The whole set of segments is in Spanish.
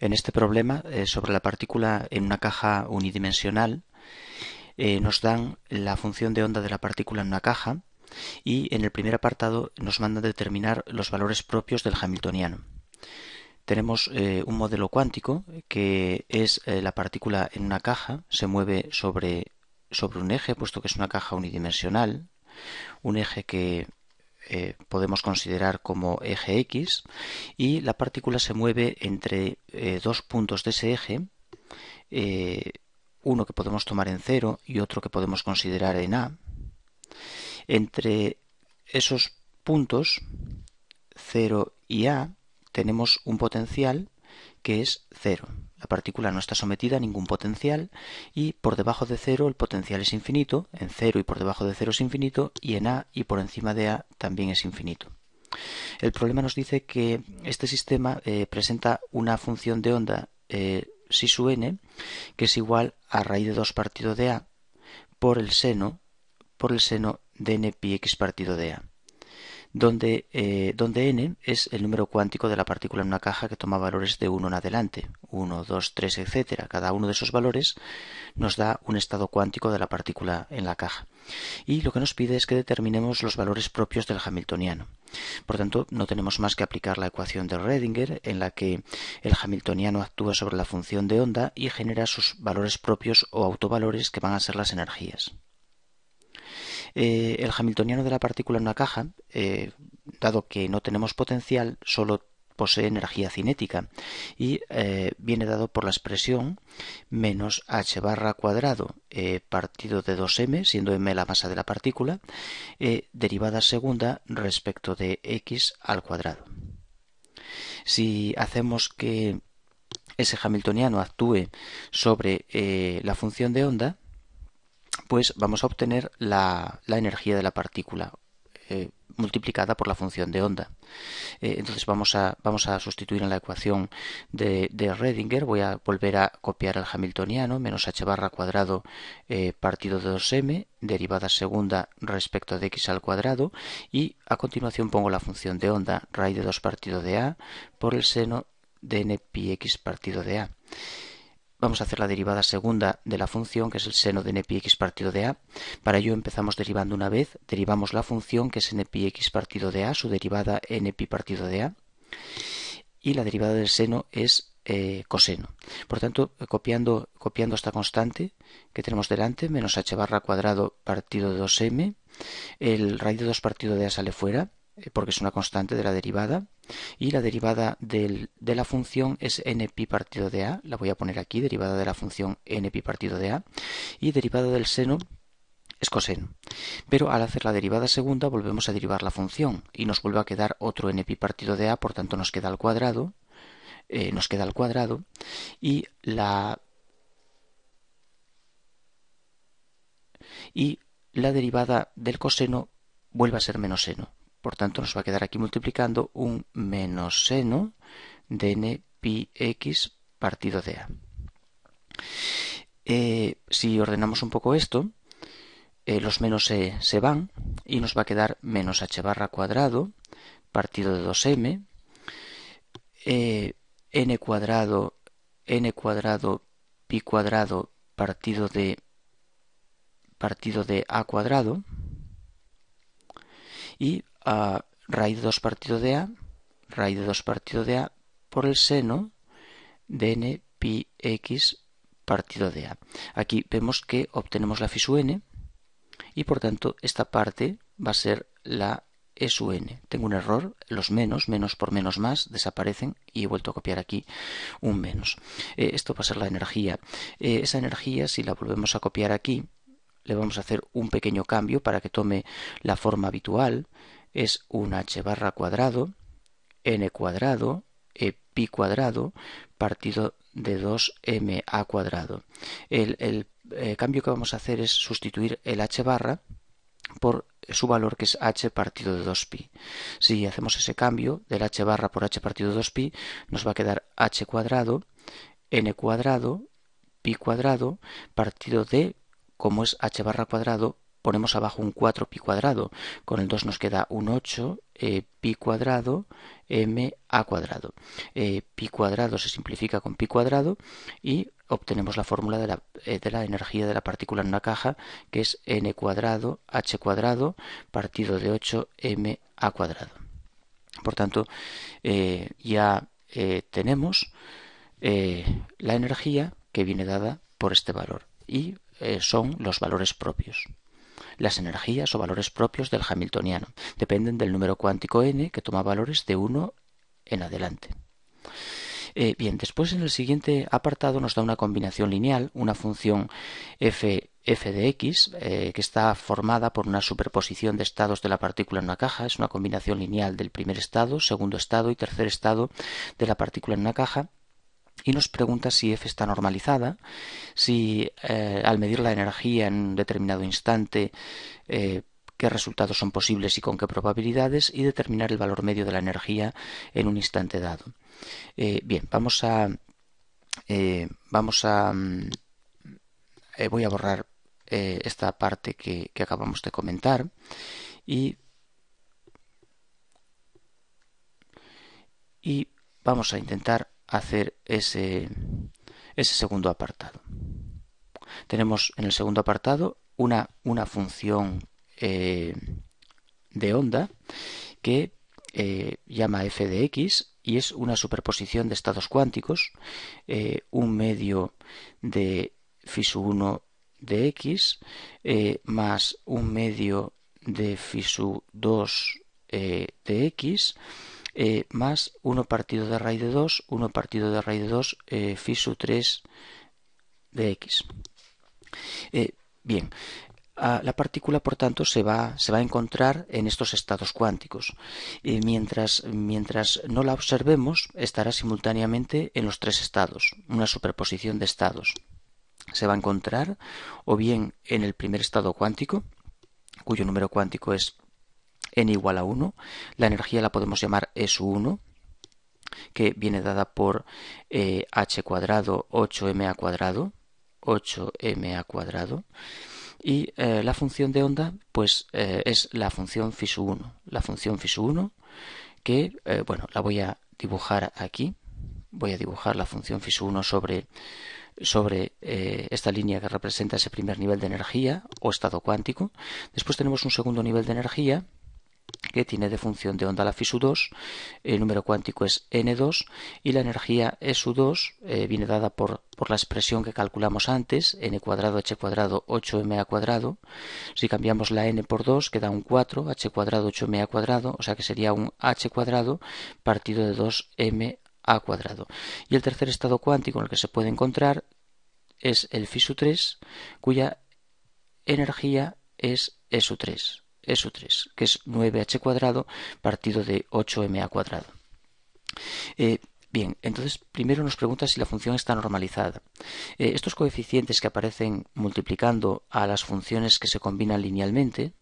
En este problema, eh, sobre la partícula en una caja unidimensional, eh, nos dan la función de onda de la partícula en una caja y en el primer apartado nos mandan determinar los valores propios del hamiltoniano. Tenemos eh, un modelo cuántico que es la partícula en una caja, se mueve sobre, sobre un eje, puesto que es una caja unidimensional, un eje que eh, podemos considerar como eje X y la partícula se mueve entre eh, dos puntos de ese eje, eh, uno que podemos tomar en cero y otro que podemos considerar en A. Entre esos puntos 0 y A tenemos un potencial que es 0. La partícula no está sometida a ningún potencial y por debajo de cero el potencial es infinito, en cero y por debajo de cero es infinito y en A y por encima de A también es infinito. El problema nos dice que este sistema eh, presenta una función de onda eh, si su n que es igual a raíz de 2 partido de A por el seno por el seno de n pi x partido de A. Eh, donde, n es el número cuántico de la partícula en una caja que toma valores de 1 en adelante, 1, 2, 3, etc. Cada uno de esos valores nos da un estado cuántico de la partícula en la caja. Y lo que nos pide es que determinemos los valores propios del hamiltoniano. Por tanto, no tenemos más que aplicar la ecuación de Redinger, en la que el hamiltoniano actúa sobre la función de onda y genera sus valores propios o autovalores que van a ser las energías. Eh, el hamiltoniano de la partícula en una caja, eh, dado que no tenemos potencial, solo posee energía cinética y eh, viene dado por la expresión menos h barra cuadrado partido de 2m, siendo m la masa de la partícula, derivada segunda respecto de x al cuadrado. Si hacemos que ese hamiltoniano actúe sobre la función de onda, pues vamos a obtener la, energía de la partícula eh, multiplicada por la función de onda. Eh, entonces vamos a, sustituir en la ecuación de, de Redinger, voy a volver a copiar el hamiltoniano, menos h barra cuadrado eh, partido de 2m, derivada segunda respecto de x al cuadrado, y a continuación pongo la función de onda, raíz de 2 partido de a, por el seno de n pi x partido de a vamos a hacer la derivada segunda de la función, que es el seno de x partido de a. Para ello empezamos derivando una vez, derivamos la función, que es x partido de a, su derivada pi partido de a, y la derivada del seno es eh, coseno. Por tanto, copiando, copiando esta constante que tenemos delante, menos h barra cuadrado partido de 2m, el raíz de 2 partido de a sale fuera, eh, porque es una constante de la derivada, y la derivada de la función es n pi partido de a, la voy a poner aquí, derivada de la función n pi partido de a, y derivada del seno es coseno. Pero al hacer la derivada segunda volvemos a derivar la función y nos vuelve a quedar otro n pi partido de a, por tanto nos queda al cuadrado, eh, nos queda al cuadrado, y la... y la derivada del coseno vuelve a ser menos seno. Por tanto, nos va a quedar aquí multiplicando un menos seno de n pi x partido de a. Eh, si ordenamos un poco esto, eh, los menos se, se van y nos va a quedar menos h barra cuadrado partido de 2m, eh, n cuadrado, n cuadrado, pi cuadrado partido de partido de a cuadrado y raíz de 2 partido de A, raíz de 2 partido de A por el seno de n pi x partido de A. Aquí vemos que obtenemos la phi n y por tanto esta parte va a ser la su n. Tengo un error, los menos, menos por menos más, desaparecen y he vuelto a copiar aquí un menos. Eh, esto va a ser la energía. Eh, esa energía, si la volvemos a copiar aquí, le vamos a hacer un pequeño cambio para que tome la forma habitual es un h barra cuadrado, n cuadrado, e pi cuadrado, partido de 2m a cuadrado. El, eh, cambio que vamos a hacer es sustituir el h barra por su valor que es h partido de 2pi. Si hacemos ese cambio del h barra por h partido de 2pi, nos va a quedar h cuadrado, n cuadrado, pi cuadrado, partido de, como es h barra cuadrado, ponemos abajo un 4 pi cuadrado. Con el 2 nos queda un 8 eh, pi cuadrado m a cuadrado. Eh, pi cuadrado se simplifica con pi cuadrado y obtenemos la fórmula de la, eh, de la, energía de la partícula en una caja, que es n cuadrado h cuadrado partido de 8 m a cuadrado. Por tanto, ya tenemos la energía que viene dada por este valor y son los valores propios. Las energías o valores propios del hamiltoniano dependen del número cuántico n que toma valores de 1 en adelante. Eh, bien, después en el siguiente apartado nos da una combinación lineal, una función f, f de x, eh, que está formada por una superposición de estados de la partícula en una caja. Es una combinación lineal del primer estado, segundo estado y tercer estado de la partícula en una caja y nos pregunta si F está normalizada, si eh, al medir la energía en un determinado instante, eh, qué resultados son posibles y con qué probabilidades, y determinar el valor medio de la energía en un instante dado. Eh, bien, vamos a... vamos a... Mm, voy a borrar esta parte que, acabamos de comentar Y vamos a intentar hacer ese, ese segundo apartado. Tenemos en el segundo apartado una, una función eh, de onda que eh, llama f de x y es una superposición de estados cuánticos, eh, un medio de phi 1 de x más un medio de phi 2 de x eh, más 1 partido de raíz de 2, 1 partido de raíz de 2, eh, fisu 3 de x. Eh, bien, la partícula, por tanto, se va, se va, a encontrar en estos estados cuánticos. Eh, mientras, mientras no la observemos, estará simultáneamente en los tres estados, una superposición de estados. Se va a encontrar o bien en el primer estado cuántico, cuyo número cuántico es n igual a 1. La energía la podemos llamar e 1 que viene dada por eh, h cuadrado 8ma cuadrado, 8ma cuadrado. Y eh, la función de onda, pues eh, es la función φ 1 La función φ 1 que, bueno, la voy a dibujar aquí. Voy a dibujar la función φ 1 sobre, sobre esta línea que representa ese primer nivel de energía o estado cuántico. Después tenemos un segundo nivel de energía que tiene de función de onda la FISU2, el número cuántico es N2 y la energía e SU2 eh, viene dada por, la expresión que calculamos antes, N cuadrado H cuadrado 8MA cuadrado. Si cambiamos la N por 2 queda un 4, H cuadrado 8MA cuadrado, o sea que sería un H cuadrado partido de 2MA cuadrado. Y el tercer estado cuántico en el que se puede encontrar es el FISU3, cuya energía es e SU3 eso 3, que es 9h cuadrado partido de 8ma cuadrado. Eh, bien, entonces primero nos pregunta si la función está normalizada. Eh, estos coeficientes que aparecen multiplicando a las funciones que se combinan linealmente,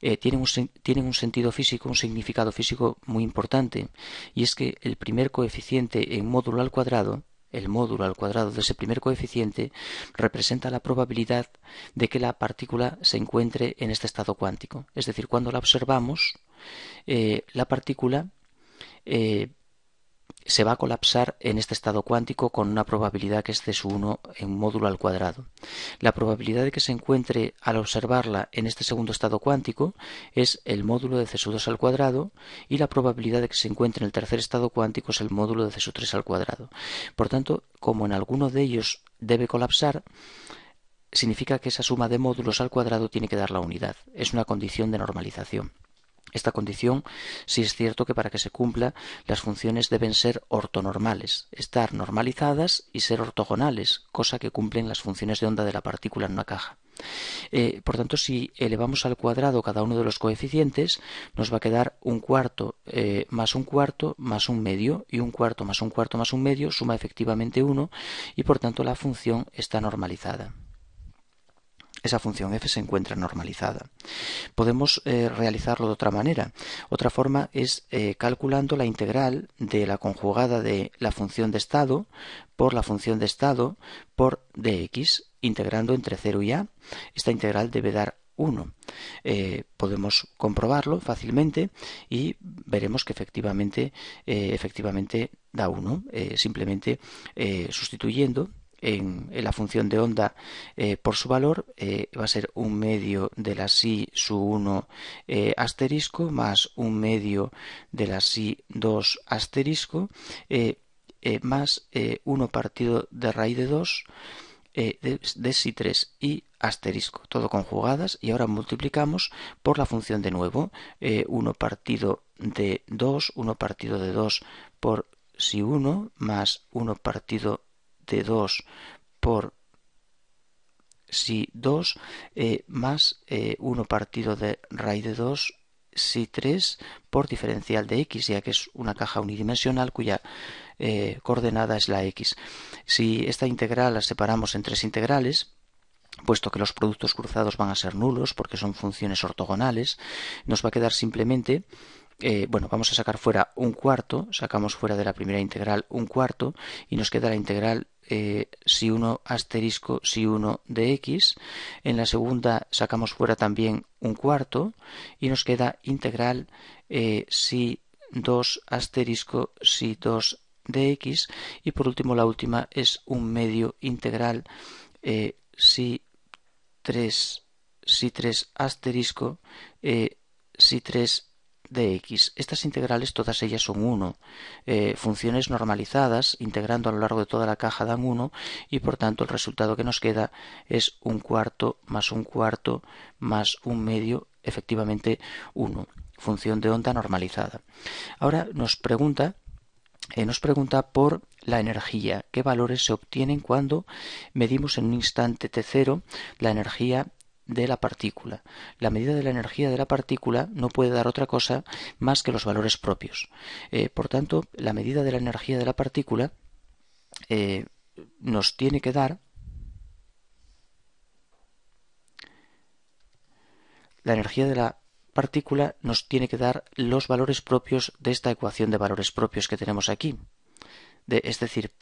eh, tienen, un, sentido físico, un significado físico muy importante, y es que el primer coeficiente en módulo al cuadrado el módulo al cuadrado de ese primer coeficiente representa la probabilidad de que la partícula se encuentre en este estado cuántico. Es decir, cuando la observamos, eh, la partícula eh, se va a colapsar en este estado cuántico con una probabilidad que es c su 1 en módulo al cuadrado. La probabilidad de que se encuentre al observarla en este segundo estado cuántico es el módulo de C 2 al cuadrado y la probabilidad de que se encuentre en el tercer estado cuántico es el módulo de C 3 al cuadrado. Por tanto, como en alguno de ellos debe colapsar, significa que esa suma de módulos al cuadrado tiene que dar la unidad. Es una condición de normalización. Esta condición, si es cierto que para que se cumpla, las funciones deben ser ortonormales, estar normalizadas y ser ortogonales, cosa que cumplen las funciones de onda de la partícula en una caja. Eh, por tanto, si elevamos al cuadrado cada uno de los coeficientes, nos va a quedar un cuarto eh, más un cuarto más un medio y un cuarto más un cuarto más un medio suma efectivamente 1 y por tanto la función está normalizada esa función f se encuentra normalizada. Podemos eh, realizarlo de otra manera. Otra forma es eh, calculando la integral de la conjugada de la función de estado por la función de estado por dx, integrando entre 0 y a. Esta integral debe dar 1. Eh, podemos comprobarlo fácilmente y veremos que efectivamente, efectivamente da 1, simplemente sustituyendo en, la función de onda eh, por su valor eh, va a ser un medio de la si su 1 eh, asterisco más un medio de la si 2 asterisco más 1 partido de raíz de 2 de, de si 3 y asterisco, todo conjugadas y ahora multiplicamos por la función de nuevo 1 partido de 2, 1 partido de 2 por si 1 más 1 partido de 2 por si 2 eh, más 1 eh, partido de raíz de 2 si 3 por diferencial de x, ya que es una caja unidimensional cuya eh, coordenada es la x. Si esta integral la separamos en tres integrales, puesto que los productos cruzados van a ser nulos porque son funciones ortogonales, nos va a quedar simplemente eh, bueno, vamos a sacar fuera un cuarto, sacamos fuera de la primera integral un cuarto y nos queda la integral eh, si 1 asterisco si 1 de x. En la segunda sacamos fuera también un cuarto y nos queda integral eh, si 2 asterisco si 2 de x. Y por último la última es un medio integral si 3 si 3 asterisco si 3 de x. Estas integrales, todas ellas son 1. Eh, funciones normalizadas, integrando a lo largo de toda la caja, dan 1 y por tanto el resultado que nos queda es un cuarto más un cuarto más un medio, efectivamente 1. Función de onda normalizada. Ahora nos pregunta, eh, nos pregunta por la energía, qué valores se obtienen cuando medimos en un instante t0 la energía de la partícula. La medida de la energía de la partícula no puede dar otra cosa más que los valores propios. Eh, por tanto, la medida de la energía de la partícula eh, nos tiene que dar la energía de la partícula nos tiene que dar los valores propios de esta ecuación de valores propios que tenemos aquí. De, es decir,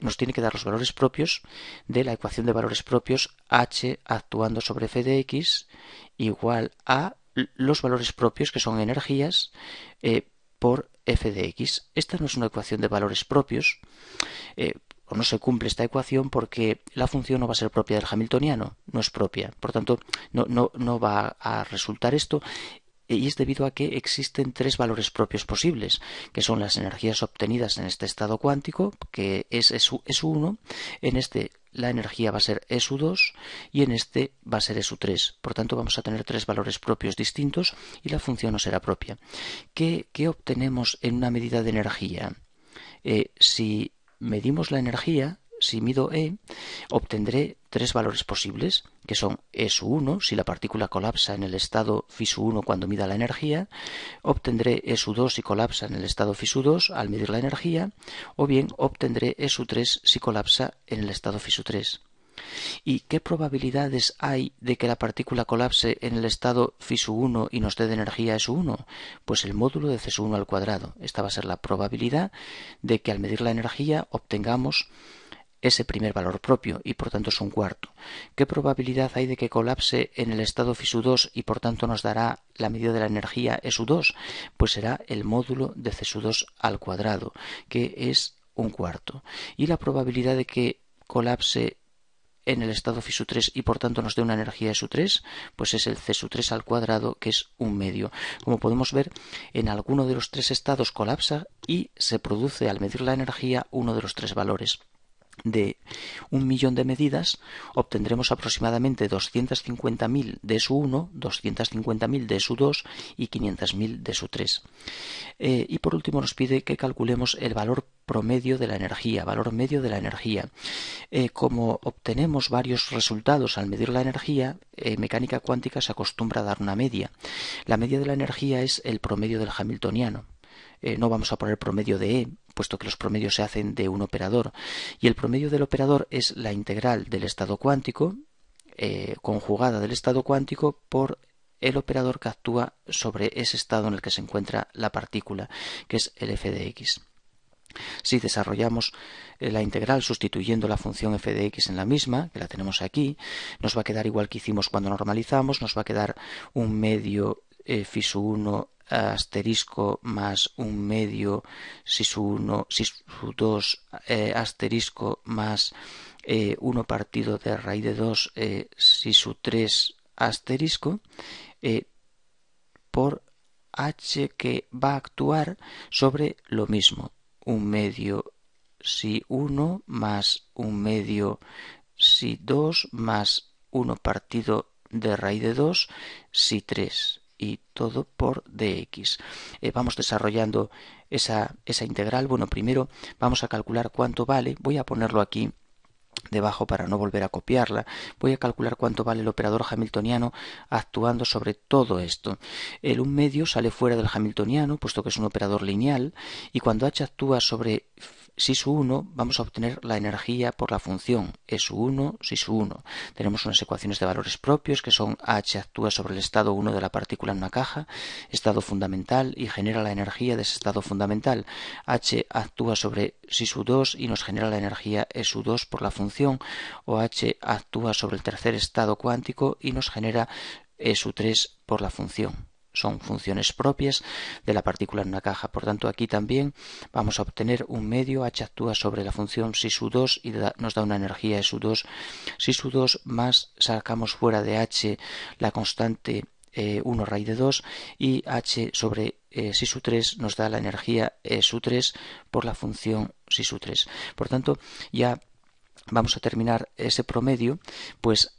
nos tiene que dar los valores propios de la ecuación de valores propios h actuando sobre f de x igual a los valores propios que son energías eh, por f de x. Esta no es una ecuación de valores propios. Eh, o no se cumple esta ecuación porque la función no va a ser propia del hamiltoniano, no es propia. Por tanto, no, no, no va a resultar esto y es debido a que existen tres valores propios posibles, que son las energías obtenidas en este estado cuántico, que es e SU1, e en este la energía va a ser e SU2 y en este va a ser SU3. Por tanto, vamos a tener tres valores propios distintos y la función no será propia. ¿Qué, obtenemos en una medida de energía? Eh, si medimos la energía, si mido E, obtendré tres valores posibles, que son E1, si la partícula colapsa en el estado Φ1 cuando mida la energía, obtendré E2 si colapsa en el estado Φ2 al medir la energía, o bien obtendré E3 si colapsa en el estado Φ3. ¿Y qué probabilidades hay de que la partícula colapse en el estado Φ1 y nos dé de energía e S1? Pues el módulo de C1 al cuadrado. Esta va a ser la probabilidad de que al medir la energía obtengamos ese primer valor propio y por tanto es un cuarto. ¿Qué probabilidad hay de que colapse en el estado Fisu2 y por tanto nos dará la medida de la energía e SU2? Pues será el módulo de CSU2 al cuadrado, que es un cuarto. Y la probabilidad de que colapse en el estado Fisu3 y por tanto nos dé una energía e SU3, pues es el CSU3 al cuadrado que es un medio. Como podemos ver, en alguno de los tres estados colapsa y se produce al medir la energía uno de los tres valores de un millón de medidas, obtendremos aproximadamente 250.000 de su 1, 250.000 de su 2 y 500.000 de su 3. Eh, y por último nos pide que calculemos el valor promedio de la energía, valor medio de la energía. Eh, como obtenemos varios resultados al medir la energía, eh, mecánica cuántica se acostumbra a dar una media. La media de la energía es el promedio del hamiltoniano. no vamos a poner promedio de E, puesto que los promedios se hacen de un operador. Y el promedio del operador es la integral del estado cuántico, eh, conjugada del estado cuántico por el operador que actúa sobre ese estado en el que se encuentra la partícula, que es el f de x. Si desarrollamos eh, la integral sustituyendo la función f de x en la misma, que la tenemos aquí, nos va a quedar igual que hicimos cuando normalizamos, nos va a quedar un medio eh, fiso 1 asterisco más un medio su 1 si 2 eh, asterisco más 1 eh, partido de raíz de 2 eh, si su 3 asterisco por h que va a actuar sobre lo mismo un medio si 1 más un medio si 2 más 1 partido de raíz de 2 si 3 y todo por dx. Eh, vamos desarrollando esa, esa integral. Bueno, primero vamos a calcular cuánto vale. Voy a ponerlo aquí debajo para no volver a copiarla. Voy a calcular cuánto vale el operador hamiltoniano actuando sobre todo esto. El 1 medio sale fuera del hamiltoniano, puesto que es un operador lineal, y cuando h actúa sobre si su 1, vamos a obtener la energía por la función E su 1, si su 1. Tenemos unas ecuaciones de valores propios que son H actúa sobre el estado 1 de la partícula en una caja, estado fundamental y genera la energía de ese estado fundamental. H actúa sobre si su 2 y nos genera la energía E su 2 por la función, o H actúa sobre el tercer estado cuántico y nos genera E su 3 por la función son funciones propias de la partícula en una caja. Por tanto, aquí también vamos a obtener un medio, h actúa sobre la función su 2 y nos da una energía SU2. su 2 más sacamos fuera de h la constante 1 eh, raíz de 2 y h sobre eh, si su 3 nos da la energía eh, SU3 por la función su 3 Por tanto, ya vamos a terminar ese promedio, pues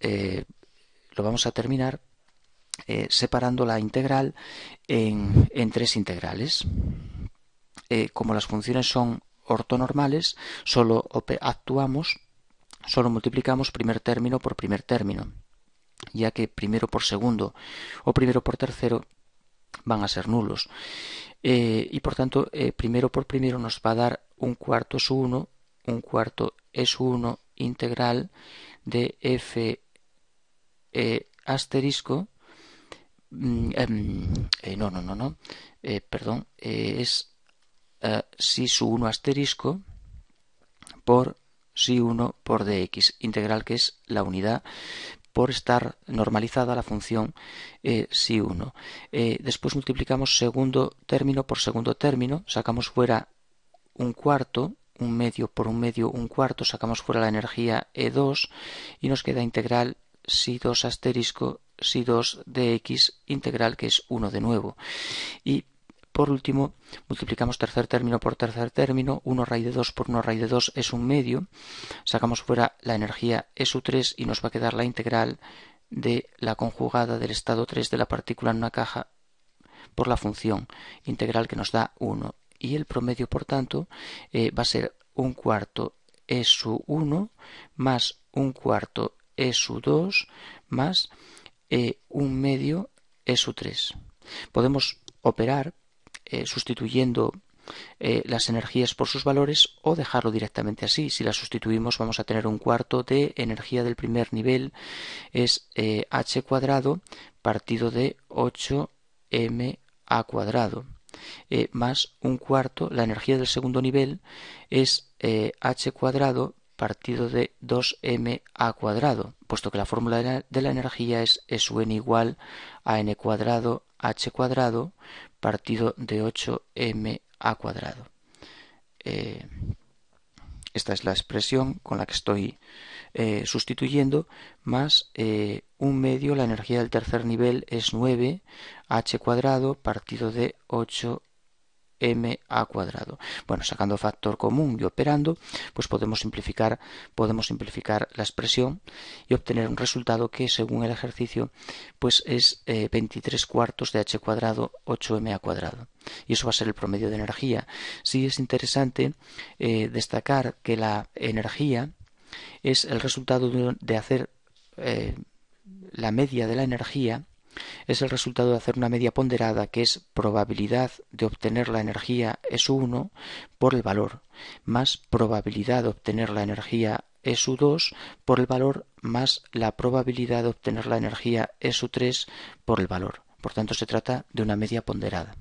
lo vamos a terminar eh, separando la integral en, tres integrales. Eh, como las funciones son ortonormales, solo actuamos, solo multiplicamos primer término por primer término, ya que primero por segundo o primero por tercero van a ser nulos. Eh, y por tanto, primero por primero nos va a dar un cuarto es 1, un cuarto es 1 integral de f asterisco Mm, em, eh, no, no, no, no, eh, perdón, eh, es si su 1 asterisco por si 1 por dx integral que es la unidad por estar normalizada la función si 1. después multiplicamos segundo término por segundo término, sacamos fuera un cuarto, un medio por un medio, un cuarto, sacamos fuera la energía E2 y nos queda integral si 2 asterisco si 2 de x integral que es 1 de nuevo. Y por último, multiplicamos tercer término por tercer término, 1 raíz de 2 por 1 raíz de 2 es un medio, sacamos fuera la energía SU3 y nos va a quedar la integral de la conjugada del estado 3 de la partícula en una caja por la función integral que nos da 1. Y el promedio, por tanto, eh, va a ser un cuarto SU1 más un cuarto e SU2 más eh, un medio e SU3. Podemos operar eh, sustituyendo eh, las energías por sus valores o dejarlo directamente así. Si las sustituimos vamos a tener un cuarto de energía del primer nivel es eh, h cuadrado partido de 8m a cuadrado más un cuarto la energía del segundo nivel es h cuadrado partido de 2 m a cuadrado, puesto que la fórmula de la energía es E n igual a n cuadrado h cuadrado partido de 8 m a cuadrado. Eh, esta es la expresión con la que estoy eh, sustituyendo, más eh, un medio, la energía del tercer nivel es 9h cuadrado partido de 8 m a cuadrado. Bueno, sacando factor común y operando, pues podemos simplificar, podemos simplificar la expresión y obtener un resultado que, según el ejercicio, pues es 23 eh, cuartos de h cuadrado 8 a cuadrado. Y eso va a ser el promedio de energía. Sí es interesante eh, destacar que la energía es el resultado de hacer eh, la media de la energía es el resultado de hacer una media ponderada que es probabilidad de obtener la energía S1 por el valor más probabilidad de obtener la energía SU2 por el valor más la probabilidad de obtener la energía SU3 por el valor. Por tanto, se trata de una media ponderada.